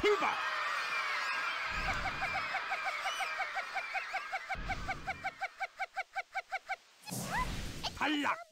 tuba. 탈락